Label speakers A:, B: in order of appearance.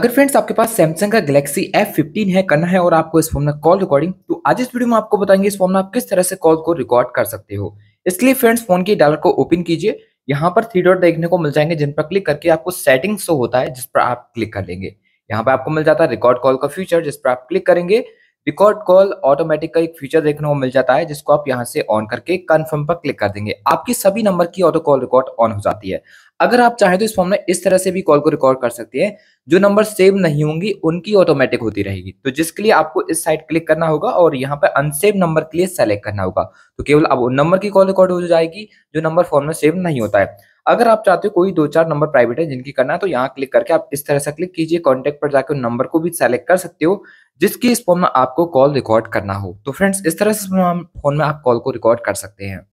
A: अगर फ्रेंड्स आपके पास सैमसंग का गैलेक्सी F15 है करना है और आपको इस फोन में कॉल रिकॉर्डिंग तो आज इस वीडियो में आपको बताएंगे इस फोन में आप किस तरह से कॉल को रिकॉर्ड कर सकते हो इसलिए फ्रेंड्स फोन के डायलर को ओपन कीजिए यहाँ पर थ्री डॉट देखने को मिल जाएंगे जिन पर क्लिक करके आपको सेटिंग शो होता है जिस पर आप क्लिक कर लेंगे यहाँ पर आपको मिल जाता है रिकॉर्ड कॉल का फ्यूचर जिस पर आप क्लिक करेंगे रिकॉर्ड कॉल ऑटोमेटिक का एक फीचर देखने को मिल जाता है जिसको आप यहाँ से ऑन करके कन्फर्म पर क्लिक कर देंगे आपकी सभी नंबर की ऑटो कॉल रिकॉर्ड ऑन हो जाती है अगर आप चाहें तो इस फॉर्म में इस तरह से भी कॉल को रिकॉर्ड कर सकते हैं जो नंबर सेव नहीं होंगी उनकी ऑटोमेटिक होती रहेगी तो जिसके लिए आपको इस साइड क्लिक करना होगा और यहाँ पर अनसेव नंबर के लिए सेलेक्ट करना होगा तो केवल अब उन नंबर की कॉल रिकॉर्ड हो जाएगी जो नंबर फॉर्म में सेव नहीं होता है अगर आप चाहते हो कोई दो चार नंबर प्राइवेट है जिनकी करना है तो यहाँ क्लिक करके आप इस तरह से क्लिक कीजिए कॉन्टेक्ट पर जाकर नंबर को भी सेलेक्ट कर सकते हो जिसकी इस फोन में आपको कॉल रिकॉर्ड करना हो तो फ्रेंड्स इस तरह से फोन में आप कॉल को रिकॉर्ड कर सकते हैं